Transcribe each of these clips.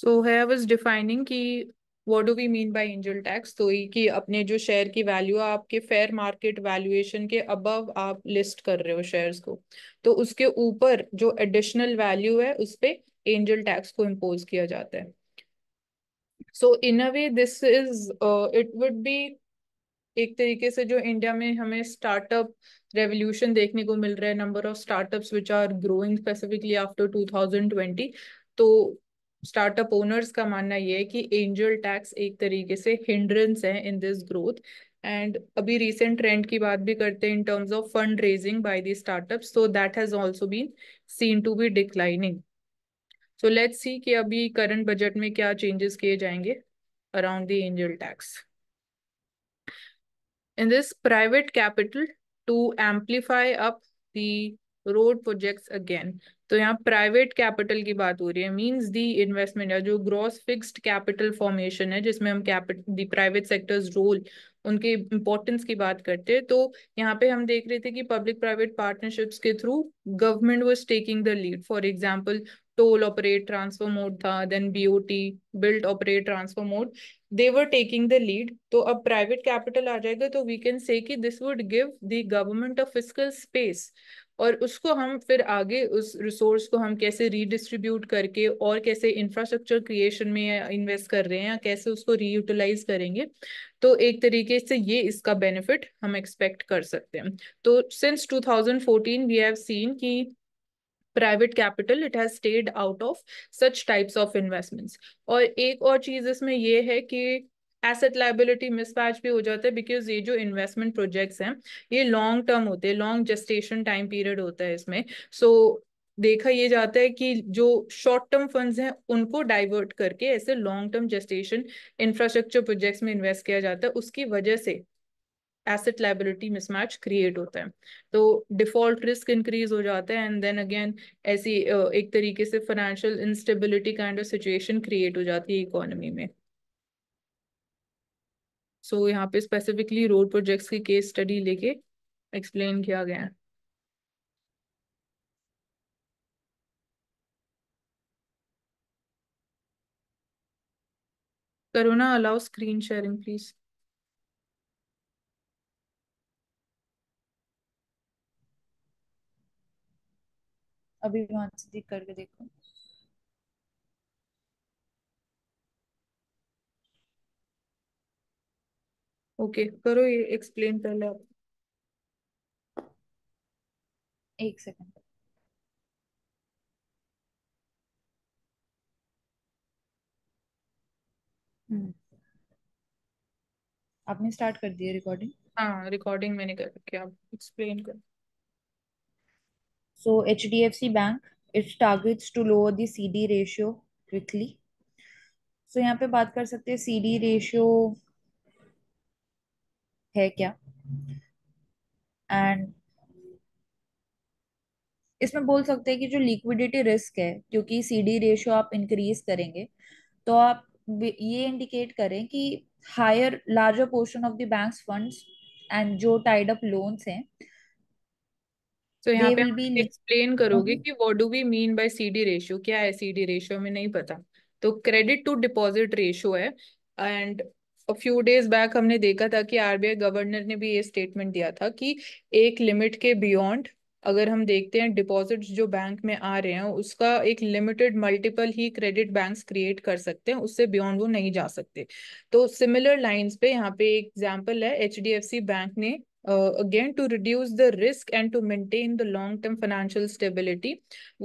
So he was defining कि what do we mean by angel tax तो ये कि अपने जो शेयर की वैल्यू है आपके फेयर मार्केट वैल्यूएशन के अबव आप लिस्ट कर रहे हो शेयर्स को तो उसके ऊपर जो एडिशनल वैल्यू है उस पर एंजल टैक्स को इम्पोज किया जाता है so in a way this is it would be एक तरीके से जो इंडिया में हमें स्टार्टअप रेवोल्यूशन देखने को मिल रहा है number of startups which are growing specifically after two thousand twenty तो स्टार्टअप ओनर्स का मानना ये है कि एंजल टैक्स एक तरीके से हिंड्रेंस है इन दिस ग्रोथ एंड अभी रिसेंट ट्रेंड की बात भी करते हैं in terms of fund raising by the startup so that has also been seen to be declining so let's see कि अभी करंट बजट में क्या चेंजेस किए जाएंगे around the angel tax in this private capital to amplify up the road projects again तो यहाँ private capital की बात हो रही है मींस दी इन्वेस्टमेंट या जो ग्रॉस फिक्स्ड कैपिटल फॉर्मेशन है जिसमें हम capital the private sectors role उनके इम्पोर्टेंस की बात करते हैं तो यहाँ पे हम देख रहे थे कि पब्लिक प्राइवेट पार्टनरशिप्स के through government was taking the lead for example toll operate transfer mode था then BOT build operate transfer mode they were taking the lead तो अब प्राइवेट कैपिटल आ जाएगा तो we can say this would give the government of physical space और उसको हम फिर आगे उस रिसोर्स को हम कैसे रीडिस्ट्रीब्यूट करके और कैसे इंफ्रास्ट्रक्चर क्रिएशन में इन्वेस्ट कर रहे हैं या कैसे उसको रीयूटिलाइज करेंगे तो एक तरीके से ये इसका बेनिफिट हम एक्सपेक्ट कर सकते हैं तो सिंस 2014 वी हैव सीन कि private capital it has stayed out of such types of investments और एक और चीज इसमें यह है कि एसेट लाइबिलिटी मिसमैच भी हो जाता है बिकॉज ये जो इन्वेस्टमेंट प्रोजेक्ट्स हैं ये लॉन्ग टर्म होते हैं लॉन्ग जस्टेशन टाइम पीरियड होता है इसमें सो so, देखा ये जाता है कि जो शॉर्ट टर्म फंड्स हैं उनको डाइवर्ट करके ऐसे long term gestation infrastructure projects में इन्वेस्ट किया जाता है उसकी वजह से एसेट लाइबिलिटी मिसमैच क्रिएट होता है तो डिफॉल्ट रिस्क इंक्रीज हो जाता है एंड देन अगेन ऐसी एक तरीके से financial instability kind of situation create हो जाती है इकोनॉमी में सो so, यहाँ पे स्पेसिफिकली रोड प्रोजेक्ट्स की केस स्टडी लेके एक्सप्लेन किया गया है करोना अलाउ स्क्रीन शेयरिंग प्लीज अभी वहां से करके देखो ओके okay, करो ये एक्सप्लेन पहले आप एक सेकंड हम्म आपने स्टार्ट कर दिया रिकॉर्डिंग हाँ रिकॉर्डिंग मैंने कर रखी आप एक्सप्लेन कर so H D F C bank it's targets to lower the C D ratio quickly so यहाँ पे बात कर सकते हैं सी डी रेशियो है क्या एंड इसमें बोल सकते हैं कि जो लिक्विडिटी रिस्क है क्योंकि सी डी रेशो आप इंक्रीज करेंगे तो आप ये इंडिकेट करें कि higher larger portion of the banks funds and जो टाइड अप लोन्स हैं तो यहाँ पे be... एक्सप्लेन करोगे कि what do we mean by CD ratio क्या है सीडी रेशियो में नहीं पता तो क्रेडिट टू डिपॉजिट रेशियो है एंड फ्यू डेज बैक हमने देखा था कि आरबीआई गवर्नर ने भी ये स्टेटमेंट दिया था कि एक लिमिट के बियॉन्ड अगर हम देखते हैं डिपॉजिट्स जो बैंक में आ रहे हैं उसका एक लिमिटेड मल्टीपल ही क्रेडिट बैंक्स क्रिएट कर सकते हैं उससे बियॉन्ड वो नहीं जा सकते तो सिमिलर लाइंस पे यहाँ पे एग्जांपल है एच बैंक ने uh, again to reduce the risk and to maintain the long term financial stability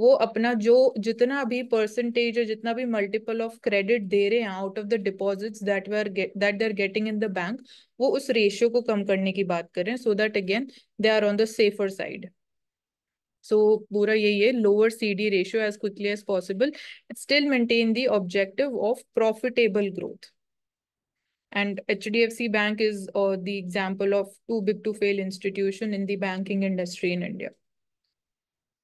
wo apna jo jitna bhi percentage है jitna bhi multiple of credit de rahe hain out of the deposits that were get, that they are getting in the bank wo us ratio ko kam karne ki baat kar rahe hain so that again they are on the safer side so pura yahi hai lower CD ratio as quickly as possible and still maintain the objective of profitable growth And HDFC Bank is uh, the example of too big to fail institution in the banking industry in India.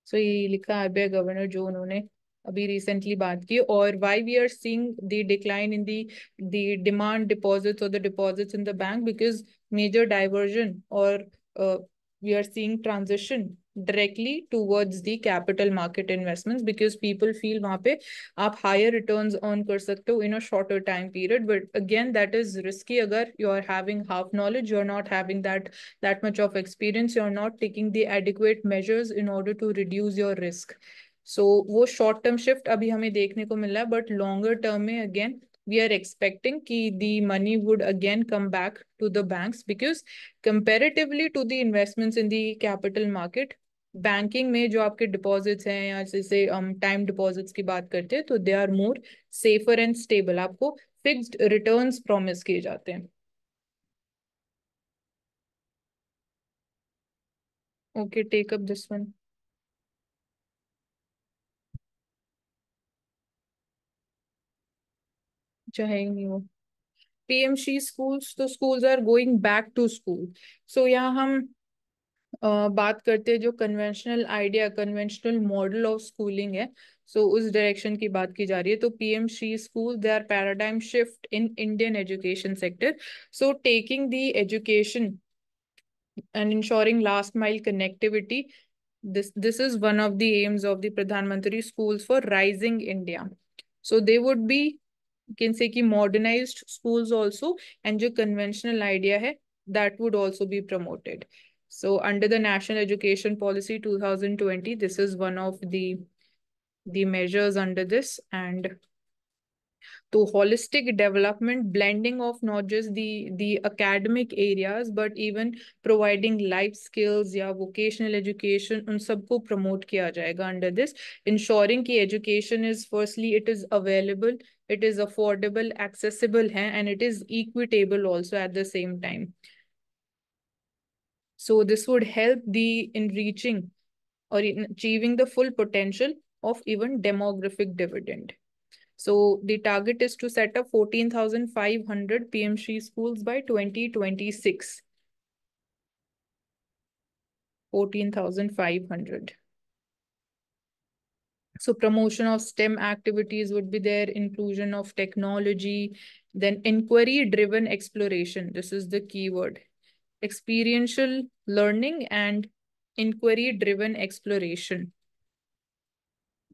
So he लिखा RBI governor, जो उन्होंने अभी recently बात की or why we are seeing the decline in the the demand deposits or the deposits in the bank because major diversion or uh, we are seeing transition directly towards the capital market investments because people feel वहाँ पे आप higher returns earn कर सकते हो in a shorter time period but again that is risky अगर you are having half knowledge you are not having that that much of experience you are not taking the adequate measures in order to reduce your risk so वो short term shift अभी हमें देखने को मिला but longer term में again we are expecting ki the money would again come back to the banks because comparatively to the investments in the capital market banking में जो आपके डिपॉजिट्स हैं या जैसे हम टाइम डिपॉजिट्स की बात करते हैं तो they are more safer and stable आपको फिक्स्ड रिटर्न्स प्रॉमिस किए जाते हैं okay take up this one चाहेंगे वो पीएमसी स्कूल्स तो schools are going back to school so यहाँ हम बात करते हैं जो conventional idea conventional model of schooling है सो so, उस डायरेक्शन की बात की जा रही है तो PM Shri school they are paradigm shift in Indian education sector so taking the education and ensuring last mile connectivity this this is one of the aims of the pradhan mantri schools for rising india so they would be you can say ki modernized schools also and jo conventional idea hai that would also be promoted So under the National Education Policy 2020, this is one of the, the measures under this. And to holistic development, blending of not just the, the academic areas, but even providing life skills yeah, vocational education, un sabko promote kiya jayega under this, ensuring ki education is firstly, it is available, it is affordable, accessible hai, and it is equitable also at the same time. So this would help the in reaching or in achieving the full potential of even demographic dividend. So the target is to set up 14,500 PMC schools by 2026. 14,500. So promotion of STEM activities would be there, inclusion of technology, then inquiry-driven exploration. This is the keyword, experiential learning and inquiry-driven exploration.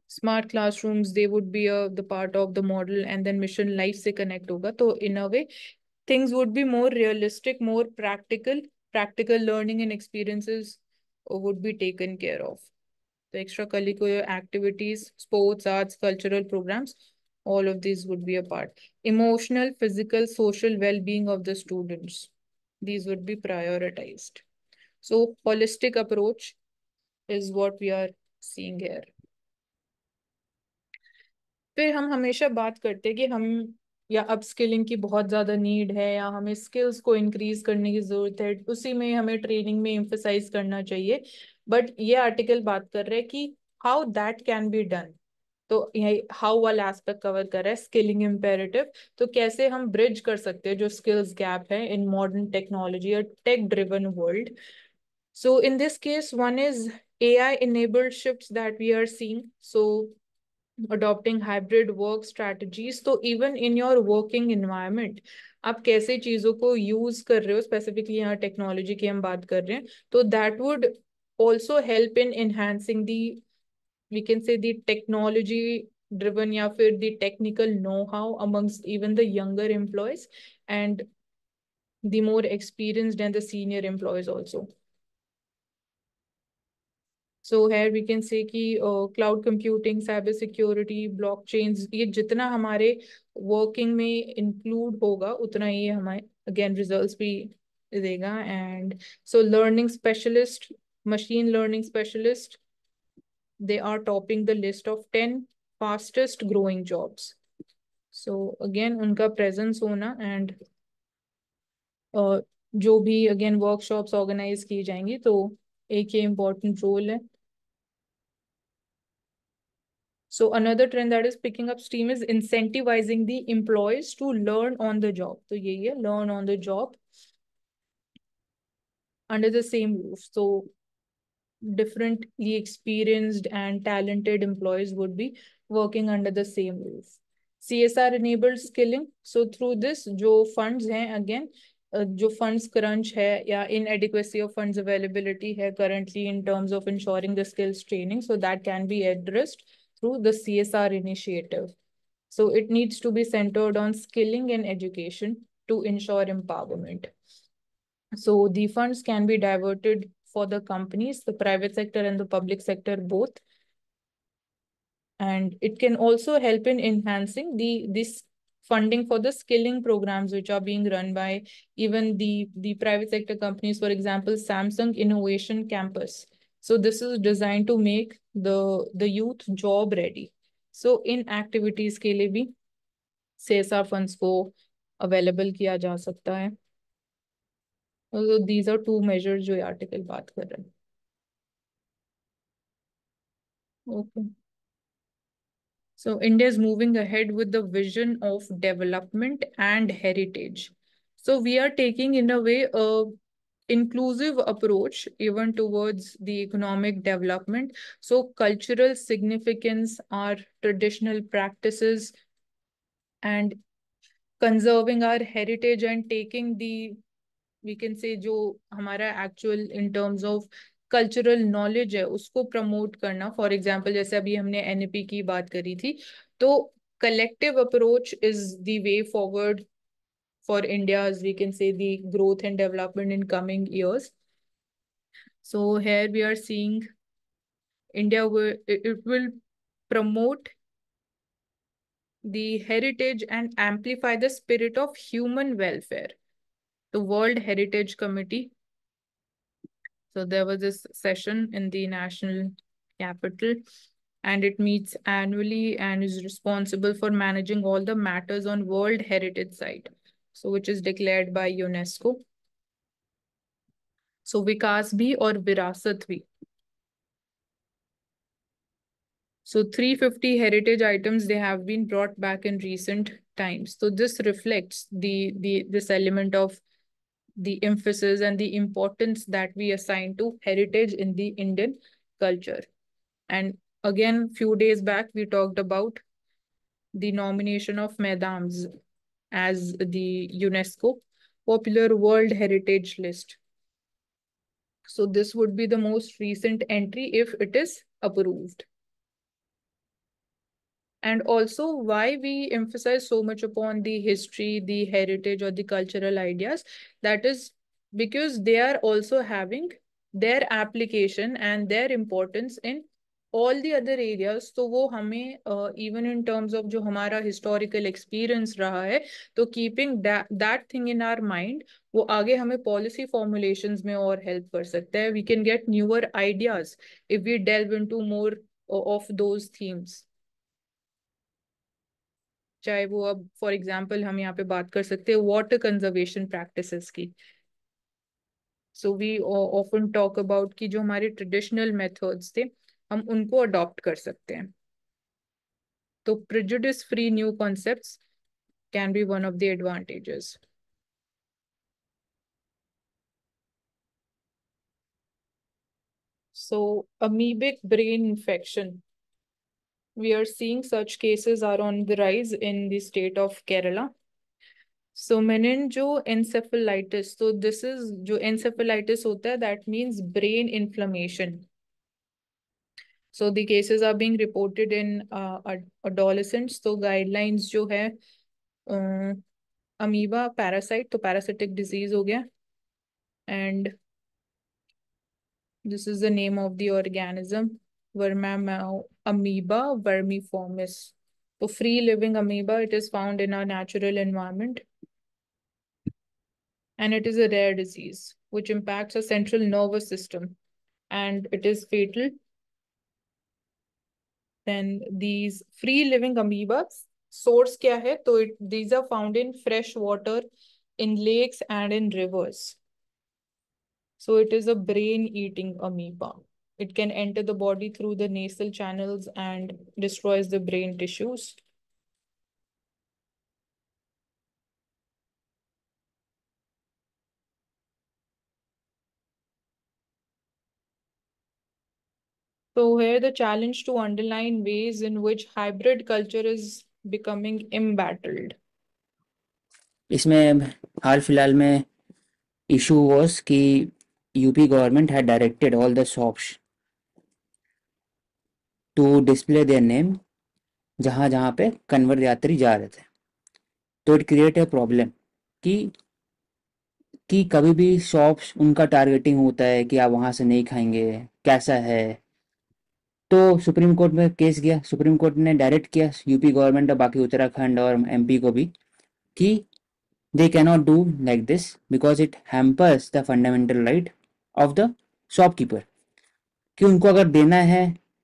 Smart classrooms, they would be a, uh, the part of the model and then mission life se connect hoga. So in a way, things would be more realistic, more practical. Practical learning and experiences would be taken care of. The extracurricular activities, sports, arts, cultural programs, all of these would be a part. Emotional, physical, social well-being of the students. these would be prioritized. So holistic approach is what we are seeing here. फिर हम हमेशा बात करते हैं कि हम या upskilling की बहुत ज़्यादा नीड है या हमें स्किल्स को इंक्रीज करने की ज़रूरत है उसी में हमें ट्रेनिंग में इम्फोसाइज करना चाहिए बट ये आर्टिकल बात कर रहे हैं कि how that can be done तो यही हाउ वाला एस्पेक्ट कवर कर रहा है स्किलिंग इम्पेरेटिव तो कैसे हम ब्रिज कर सकते हैं जो स्किल्स गैप है इन मॉडर्न टेक्नोलॉजी और tech driven world in this case one is A I enabled shift that we are seeing so adopting hybrid work strategies तो even in your working environment आप कैसे चीजों को use कर रहे हो स्पेसिफिकली यहाँ टेक्नोलॉजी की हम बात कर रहे हैं तो that would also help in enhancing the we can say the technology driven yeah for the technical know-how amongst even the younger employees and the more experienced and the senior employees also. So here we can say कि uh, cloud computing, cyber security, blockchains ये जितना हमारे working में include होगा उतना ये हमारे again results भी देगा and so learning specialist, machine learning specialist they are topping the list of 10 fastest growing jobs. So again, unka presence hona and uh, जो भी again workshops ऑर्गेनाइज की जाएंगी तो एक important role. Role So another trend that is picking up steam is incentivizing the employees to learn on the job. So yeah, learn on the job under the same roof. So differently experienced and talented employees would be working under the same roof. CSR enabled skilling. So through this, jo funds हैं again, jo funds crunch hai yeah, inadequacy of funds availability hai currently in terms of ensuring the skills training, so that can be addressed through the CSR initiative. So it needs to be centered on skilling and education to ensure empowerment. So the funds can be diverted for the companies, the private sector and the public sector both. And it can also help in enhancing the this funding for the skilling programs which are being run by even the, the private sector companies, for example, Samsung Innovation Campus. So this is designed to make the, the youth job ready. So in activities, के लिए भी सेसा funds को available किया जा सकता है so uh, these are two measures जो article बात कर रहे okay so india is moving ahead with the vision of development and heritage so we are taking in a way a inclusive approach even towards the economic development so cultural significance our traditional practices and conserving our heritage and taking the we can say जो हमारा actual in terms of cultural knowledge है उसको promote करना for example जैसे अभी हमने N की बात करी थी तो collective approach is the way forward for India we can say the growth and development in coming years so here we are seeing India it will promote the heritage and amplify the spirit of human welfare the World Heritage Committee. So there was this session in the national capital and it meets annually and is responsible for managing all the matters on World Heritage Site, so which is declared by UNESCO. So Vikas Bhi or Virasat Bhi. So 350 heritage items, they have been brought back in recent times. So this reflects the, the this element of the emphasis and the importance that we assign to heritage in the Indian culture. And again, few days back, we talked about the nomination of Medams as the UNESCO Popular World Heritage List. So this would be the most recent entry if it is approved and also why we emphasize so much upon the history the heritage or the cultural ideas that is because they are also having their application and their importance in all the other areas so wo hame, uh, even in terms of jo hamara historical experience raha hai to keeping that, that thing in our mind wo aage hame policy formulations mein aur help kar sakte hai we can get newer ideas if we delve into more uh, of those themes चाहे वो अब for example हम यहाँ पे बात कर सकते हैं वाटर कंजर्वेशन प्रैक्टिस की so we often talk about कि जो हमारे ट्रेडिशनल मेथड्स थे हम उनको अडॉप्ट कर सकते हैं तो prejudice free new concept can be one of the advantages so amoebic brain infection we are seeing such cases are on the rise in the state of Kerala. So meningoencephalitis. So this is jo encephalitis hota that means brain inflammation. So the cases are being reported in uh, adolescents. So guidelines jo hai, uh, amoeba parasite So parasitic disease हो and this is the name of the organism uh, amoeba vermiformis. So free living amoeba, it is found in our natural environment. And it is a rare disease which impacts our central nervous system and it is fatal. Then these free living amoebas, source kya hai? So it, these are found in fresh water, in lakes and in rivers. So it is a brain eating amoeba. It can enter the body through the nasal channels and destroys the brain tissues. So here the challenge to underline ways in which hybrid culture is becoming embattled. इसमें हाल फिलहाल में issue was कि UP government had directed all the to display their name जहाँ जहाँ पे convert यात्री जा रहे थे तो इट क्रिएट ए प्रॉब्लम कि कि कभी भी शॉप्स उनका टारगेटिंग होता है कि आप वहाँ से नहीं खाएंगे कैसा है तो सुप्रीम कोर्ट में केस गया सुप्रीम कोर्ट ने डायरेक्ट किया यूपी गवर्नमेंट और बाकी उत्तराखंड और एमपी को भी कि they cannot do like this because it hampers the fundamental right of the shopkeeper कि उनको अगर देना है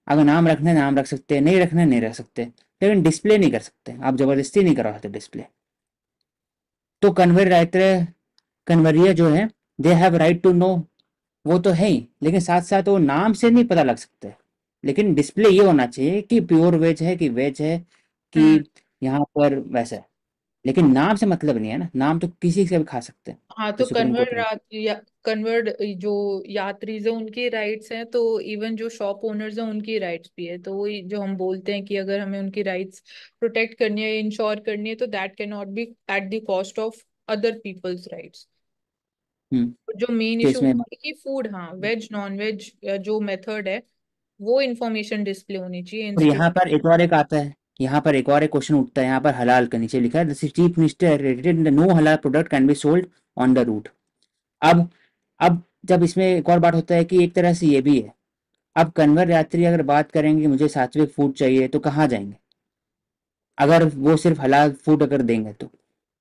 अगर नाम रखना है नाम रख सकते हैं नहीं रखना है नहीं रख सकते लेकिन डिस्प्ले नहीं कर सकते आप जबरदस्ती नहीं करवा सकते डिस्प्ले तो कन्वर राइटर कन्वरिया जो है they have right to know वो तो है ही लेकिन साथ साथ वो नाम से नहीं पता लग सकते लेकिन डिस्प्ले ये होना चाहिए कि प्योर वेज है कि वेज है कि हम्म। यहाँ पर वैसा लेकिन नाम से मतलब नहीं है ना नाम तो किसी से भी खा सकते हैं हाँ तो कन्वर्ट तो सुप्रीम कोर्ट या, जो यात्री है उनकी राइट्स हैं तो इवन जो शॉप ओनर्स हैं उनकी राइट्स भी है तो वही जो हम बोलते हैं कि अगर हमें उनकी राइट्स प्रोटेक्ट करनी है इंश्योर करनी है तो that can not be at the cost of other people's rights जो मेन तो इशू इसमें है कि फूड हाँ वेज नॉन वेज जो मेथड है वो इन्फॉर्मेशन डिस्प्ले होनी चाहिए और यहाँ पर एक और एक आता है यहाँ पर एक और एक क्वेश्चन उठता है यहाँ पर हलाल के नीचे लिखा है chief minister no halal product can be sold on the route अब अब जब इसमें एक और बात होता है कि एक तरह से ये भी है अब कन्वर यात्री अगर बात करेंगे मुझे सात्विक फूड चाहिए तो कहाँ जाएंगे अगर वो सिर्फ हलाल फूड अगर देंगे तो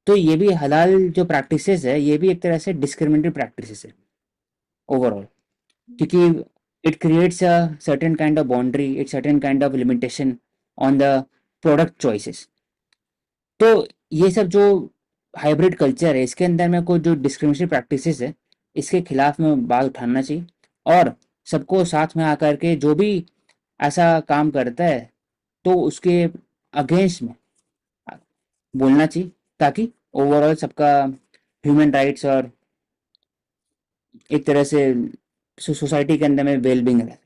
तो ये भी हलाल जो प्रैक्टिसेस है ये भी एक तरह से डिस्क्रिमिनेटरी प्रैक्टिसेस है ओवरऑल क्योंकि it creates a certain kind of boundary it certain kind of limitation on the product choices तो ये सब जो हाइब्रिड कल्चर है इसके अंदर में कोई जो डिस्क्रिमिनेशन प्रैक्टिसेस है इसके खिलाफ में बात उठाना चाहिए और सबको साथ में आकर के जो भी ऐसा काम करता है तो उसके अगेंस्ट में बोलना चाहिए ताकि ओवरऑल सबका ह्यूमन राइट्स और एक तरह से सोसाइटी के अंदर में वेलबींग रहे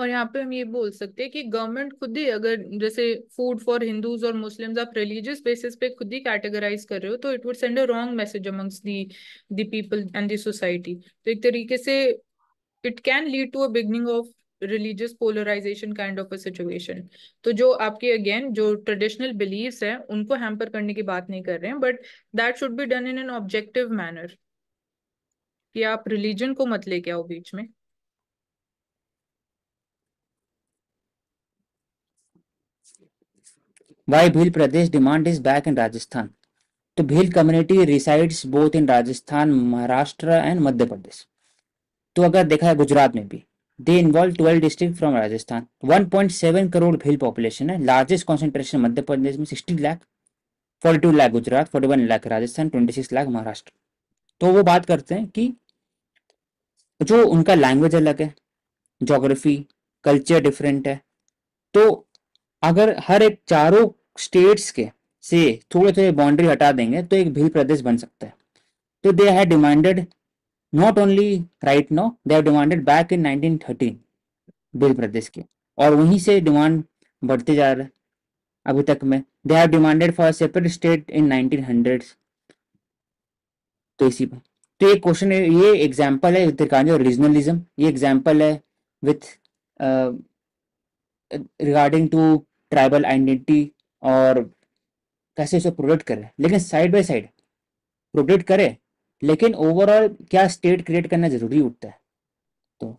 और यहाँ पे हम ये बोल सकते हैं कि गवर्नमेंट खुद ही अगर जैसे फूड फॉर हिंदूज और मुस्लिम्स आप रिलीजियस बेसिस पे खुद ही कैटेगराइज कर रहे हो तो it would send a wrong message amongst the the people and the society तो एक तरीके से it can lead to a beginning of religious polarisation kind of a situation तो जो आपके अगेन जो ट्रेडिशनल बिलीव है उनको हैम्पर करने की बात नहीं कर रहे हैं but that should be done in an objective manner कि आप रिलीजन को मत लेके आओ बीच में why Bhil Pradesh demand is back in Rajasthan तो Bhil community resides both in Rajasthan Maharashtra and Madhya Pradesh तो अगर देखा है गुजरात में भी they involve twelve district from Rajasthan 1.7 crore Bhil population है लार्जेस्ट कॉन्सेंट्रेशन मध्य प्रदेश में 60 लाख 42 लाख गुजरात 41 लाख राजस्थान 26 लाख महाराष्ट्र तो वो बात करते हैं कि जो उनका लैंग्वेज अलग है जोग्राफी कल्चर डिफरेंट है तो अगर हर एक चारों स्टेट्स के से थोड़े थोड़े बाउंड्री हटा देंगे तो एक भील प्रदेश बन सकता है तो they have demanded not only right no they have demanded back in 1913 Bhil Pradesh के और वहीं से डिमांड बढ़ते जा रहे अभी तक में they have demanded for separate state in 1900 तो इसी पर तो ये क्वेश्चन ये एग्जाम्पल है रिगार्डिंग रीजनलिज्म ये एग्जाम्पल है with regarding to tribal identity और कैसे उसे प्रोडक्ट करें लेकिन साइड बाय साइड प्रोडक्ट करें लेकिन ओवरऑल क्या स्टेट क्रिएट करना जरूरी उठता है तो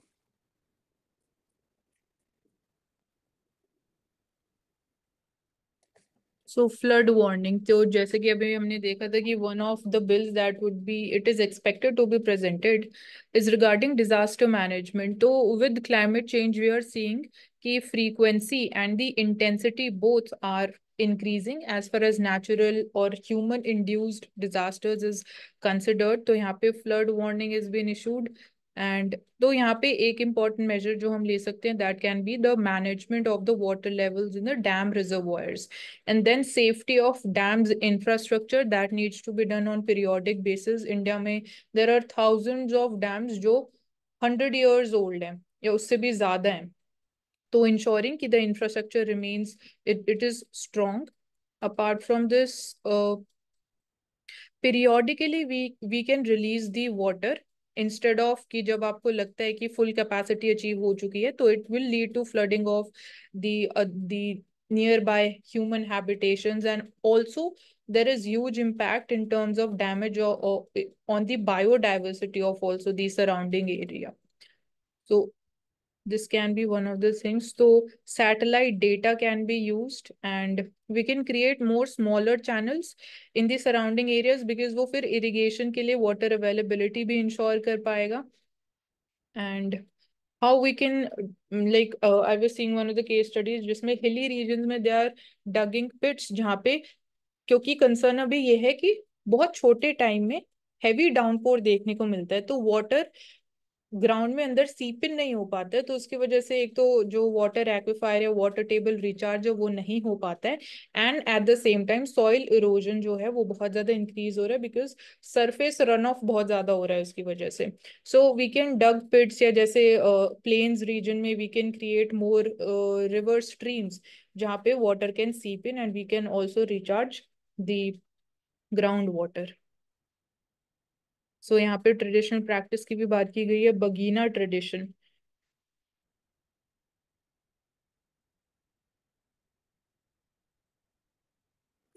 सो फ्लड वार्निंग तो जैसे कि अभी हमने देखा था कि one of the bills that would be it is expected to be presented is regarding disaster management तो with climate change we are seeing कि frequency and the intensity both are increasing as far as natural और human induced disasters is considered तो यहाँ पे flood warning is been issued and तो यहाँ पे एक इम्पॉर्टेंट मेजर जो हम ले सकते हैं that can be the management of the water levels in the dam reservoirs and then safety of dams infrastructure that needs to be done on periodic basis India में there are thousand of dams जो hundred years old हैं या उससे भी ज़्यादा हैं So ensuring that the infrastructure remains, it, it is strong. Apart from this, uh, periodically we, we can release the water instead of कि जब आपको लगता है कि फुल कैपेसिटी अचीव हो चुकी है तो it will lead to flooding of the the near by human habitations and also there is huge impact in terms of damage or, or on the biodiversity of also the surrounding area so this can be one of the things so satellite data can be used and we can create more smaller channels in the surrounding areas because wo fir irrigation ke liye water availability bhi ensure kar payega and how we can like uh, I was seeing one of the case studies jisme hilly regions mein they are digging pits jahan pe kyunki concern abhi ye hai ki bahut chote time mein heavy downpour dekhne ko milta hai to water ground में अंदर सीपिन नहीं हो पाता है तो उसकी वजह से एक तो जो वाटर एक्विफायर या वाटर टेबल रिचार्ज है वो नहीं हो पाता है and at the same time soil erosion जो है वो बहुत ज्यादा इंक्रीज हो रहा है बिकॉज सरफेस रन ऑफ बहुत ज्यादा हो रहा है उसकी वजह से so we can dug pits या जैसे प्लेन्स uh, रीजन में we can create more river streams जहाँ पे water can seep in and we can also recharge the ground water so so, यहाँ पे ट्रेडिशनल प्रैक्टिस की भी बात की गई है बगीना ट्रेडिशन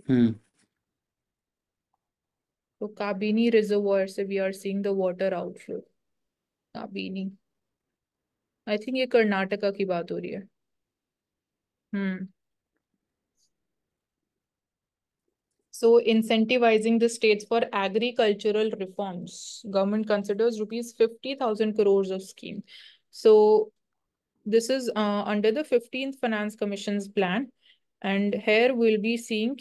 hmm. तो काबिनी रिजर्वर से we are seeing the water outflow Kabini I think ये कर्नाटका की बात हो रही है हम्म So incentivizing the states for agricultural reforms. Government considers rupees 50,000 crores of scheme. So this is uh, under the 15th Finance Commission's plan. And here we'll be seeing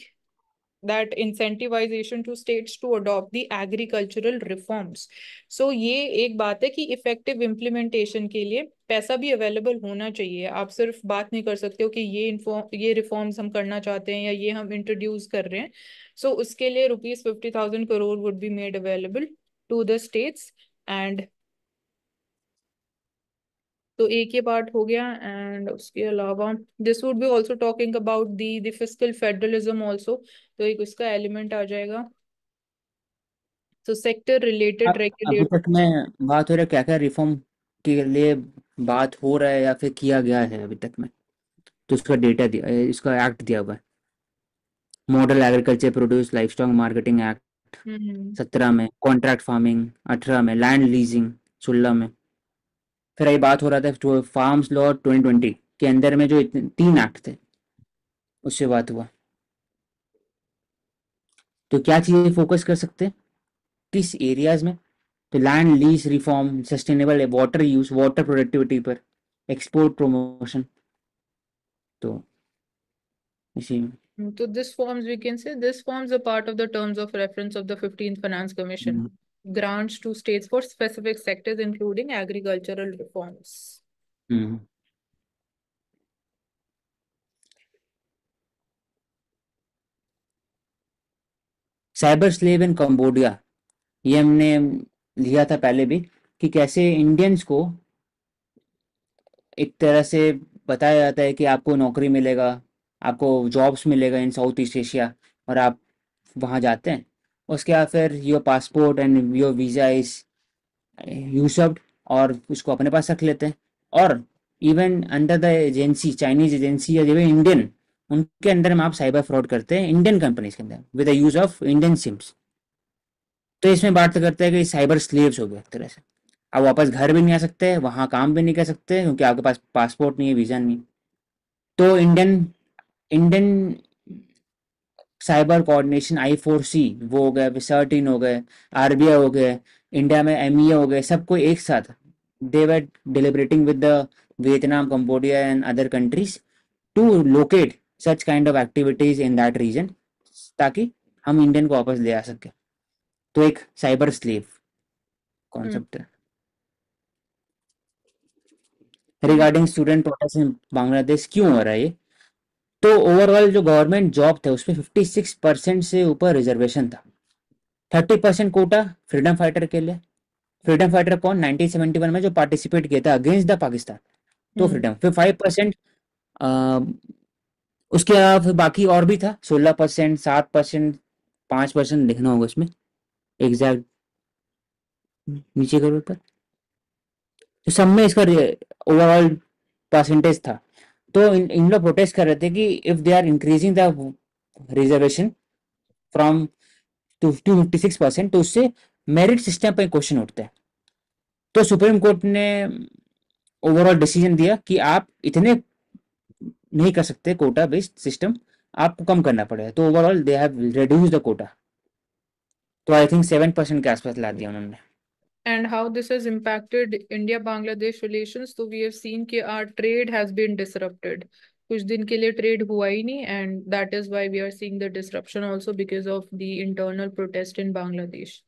that incentivization to states to adopt the agricultural reforms. So ये एक बात है कि effective implementation के लिए पैसा भी available होना चाहिए आप सिर्फ बात नहीं कर सकते हो कि ये इन्फॉर्म ये रिफॉर्म्स हम करना चाहते हैं या ये हम इंट्रोड्यूस कर रहे हैं सो so, उसके लिए rupees fifty thousand crore would be made available to the states and तो एक ये पार्ट हो गया एंड उसके अलावा this would be also talking about the the physical federalism also तो एक उसका एलिमेंट आ जाएगा तो सेक्टर रिलेटेड रेगुलेट में बात हो रहा है क्या क्या रिफॉर्म के लिए बात हो रहा है या फिर किया गया है अभी तक में तो उसका डेटा दिया इसका एक्ट दिया हुआ है model agriculture produce livestock marketing act सत्रह में कॉन्ट्रैक्ट फार्मिंग अठारह में लैंड लीजिंग सोलह में फिर आई बात हो रहा था जो फार्म्स लॉ ट्वेंटी के अंदर में जो तीन एक्ट थे उससे बात हुआ तो क्या चीजें फोकस कर सकते हैं किस एरियाज में तो land lease reform sustainable water use water productivity पर एक्सपोर्ट प्रमोशन तो इसी में So hmm, तो this forms, we can say this forms a part of the terms of reference of the 15th Finance Commission. Hmm. grants to states for specific sectors, including agricultural reforms. Mm. -hmm. Cyber slave in Cambodia ये हमने लिया था पहले भी कि कैसे Indians को एक तरह से बताया जाता है कि आपको नौकरी मिलेगा आपको जॉब्स मिलेगा इन साउथ ईस्ट एशिया और आप वहाँ जाते हैं उसके बाद फिर your passport and your visa is यूजअप्ड और उसको अपने पास रख लेते हैं और even under the agency Chinese agency या जो इंडियन उनके अंदर में आप साइबर फ्रॉड करते हैं इंडियन कंपनीज के अंदर with the use of Indian SIMs तो इसमें बात करते हैं कि साइबर स्लेव्स हो गए एक तरह से आप वापस घर भी नहीं आ सकते वहाँ काम भी नहीं कर सकते क्योंकि आपके पास पासपोर्ट नहीं है वीज़ा नहीं तो Indian Indian cyber coordination I four C वो हो गए विसर्टिन हो गए आरबीआई हो गए इंडिया में एम हो गए सबको एक साथ they were deliberating with the Vietnam Cambodia and other countries to locate such kind of activities in that region ताकि हम इंडियन को वापस ले आ सके तो एक साइबर स्लीव कॉन्सेप्ट है regarding student protest in Bangladesh क्यों हो रहा है ये तो ओवरऑल जो गवर्नमेंट जॉब थे उसमें फिफ्टी सिक्स परसेंट से ऊपर रिजर्वेशन था thirty percent quota freedom fighter के लिए फ्रीडम फाइटर कौन नाइनटीन सेवेंटी वन में जो पार्टिसिपेट किया था अगेंस्ट द पाकिस्तान तो फ्रीडम हम्म। फिर फाइव परसेंट उसके अलावा बाकी और भी था सोलह परसेंट सात परसेंट पांच परसेंट लिखना होगा उसमें एग्जैक्ट नीचे करो पर तो सब में इसका ओवरऑल परसेंटेज था तो इन इन लोग प्रोटेस्ट कर रहे थे कि if they are increasing the reservation from to fifty six percent तो उससे मेरिट सिस्टम पर क्वेश्चन उठता है तो सुप्रीम कोर्ट ने ओवरऑल डिसीजन दिया कि आप इतने नहीं कर सकते कोटा बेस्ड सिस्टम आपको कम करना पड़ेगा तो overall they have reduce the quota तो आई थिंक सेवन परसेंट के आसपास ला दिया उन्होंने and how this has impacted India-Bangladesh relations. So we have seen that our trade has been disrupted. कुछ दिन के लिए ट्रेड हुआ ही नहीं and that is why we are seeing the disruption also because of the internal protest in Bangladesh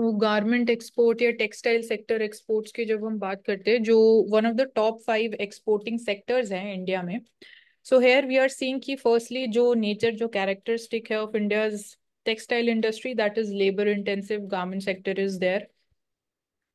वो garment export या textile sector exports की जब हम बात करते हैं जो one of the top five exporting sectors हैं इंडिया में so here we are seeing की फर्स्टली जो नेचर जो कैरेक्टरिस्टिक है ऑफ India's textile industry that is labour intensive garment sector is there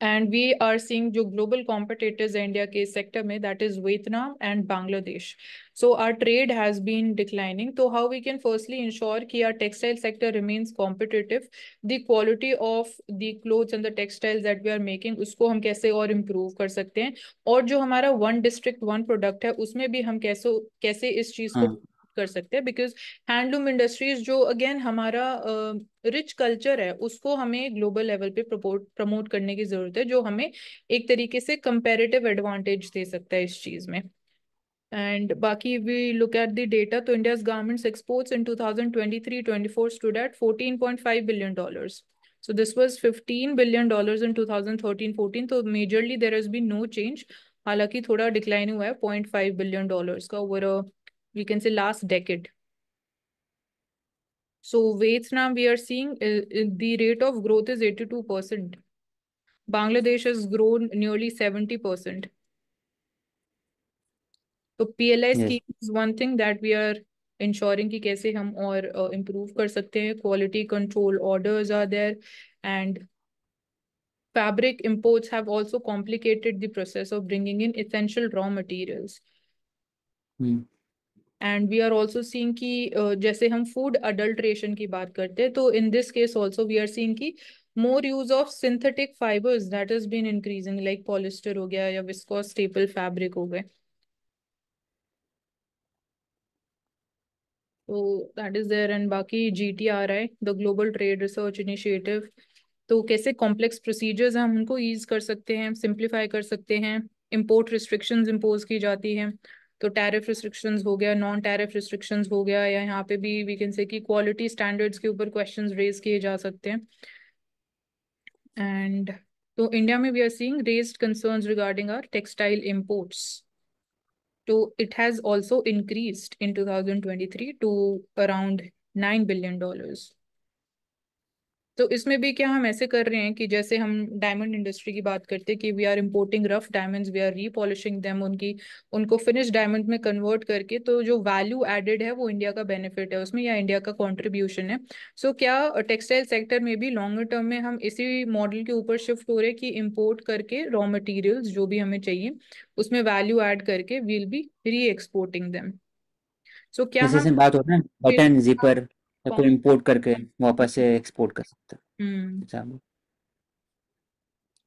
and we are seeing jo global competitors in India ke sector mein, that is Vietnam and Bangladesh. So our trade has been declining. So how we can firstly ensure that our textile sector remains competitive, the quality of the clothes and the textiles that we are making, उसको हम कैसे और improve कर सकते हैं और जो हमारा one district one product है उसमें भी हम कैसे कैसे इस चीज को कर सकते हैं बिकॉज हैंडलूम इंडस्ट्रीज जो अगेन हमारा रिच uh, कल्चर है उसको हमें ग्लोबल लेवल पे प्रमोट करने की जरूरत है जो हमें एक तरीके से कंपेरेटिव एडवांटेज दे सकता है इस चीज में एंड बाकी we look at the data तो India's garments exports in two 24 twenty eight 14.5 billion dollar so this was 15 billion dollars in 2013-14 तो majorly there is be no change हालांकि थोड़ा डिक्लाइन हुआ है पॉइंट फाइव बिलियन डॉलर का over we can say last decade. So Vietnam, we are seeing uh, uh, the rate of growth is 82%. Bangladesh has grown nearly 70%. So PLI yes. scheme is one thing that we are ensuring कि कैसे हम और uh, improve कर quality control orders are there and fabric imports have also complicated the process of bringing in essential raw materials. Mm. And we are also seeing की जैसे हम food adulteration की बात करते हैं तो in this case also we are seeing की more use of synthetic fibres that is been increasing like polyester हो गया या विस्कॉस स्टेपल फैब्रिक हो गए तो दैट इज देयर एंड बाकी G T R I the global trade research initiative तो कैसे कॉम्प्लेक्स प्रोसीजर्स हम उनको ईज कर सकते हैं सिंप्लीफाई कर सकते हैं इम्पोर्ट रिस्ट्रिक्शन इम्पोज की जाती हैं तो टैरिफ रिस्ट्रिक्शन हो गया नॉन टैरिफ रिस्ट्रिक्शन हो गया या यहाँ पे भी वी कैन से कि क्वालिटी स्टैंडर्ड्स के ऊपर क्वेश्चन रेज किए जा सकते हैं एंड तो इंडिया में we are seeing raised concern regarding our textile imports तो it has also increase in two thousand twenty three to around nine billion dollars तो इसमें भी क्या हम ऐसे कर रहे हैं कि जैसे हम डायमंड इंडस्ट्री की बात करते हैं कि we are importing rough diamonds we are repolishing them उनकी उनको फिनिश डायमंड में कन्वर्ट करके तो जो वैल्यू एडेड है वो इंडिया का बेनिफिट है उसमें या इंडिया का कॉन्ट्रीब्यूशन है सो so, क्या टेक्सटाइल सेक्टर में भी लॉन्गर टर्म में हम इसी मॉडल के ऊपर शिफ्ट हो रहे हैं कि इम्पोर्ट करके रॉ मटेरियल्स जो भी हमें चाहिए उसमें वैल्यू एड करके we'll be reexporting them so क्या हम बात होता है बटन जिपर या हाँ। कोई इंपोर्ट करके वापस से एक्सपोर्ट कर सकता है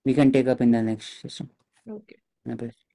we can take up in the next session okay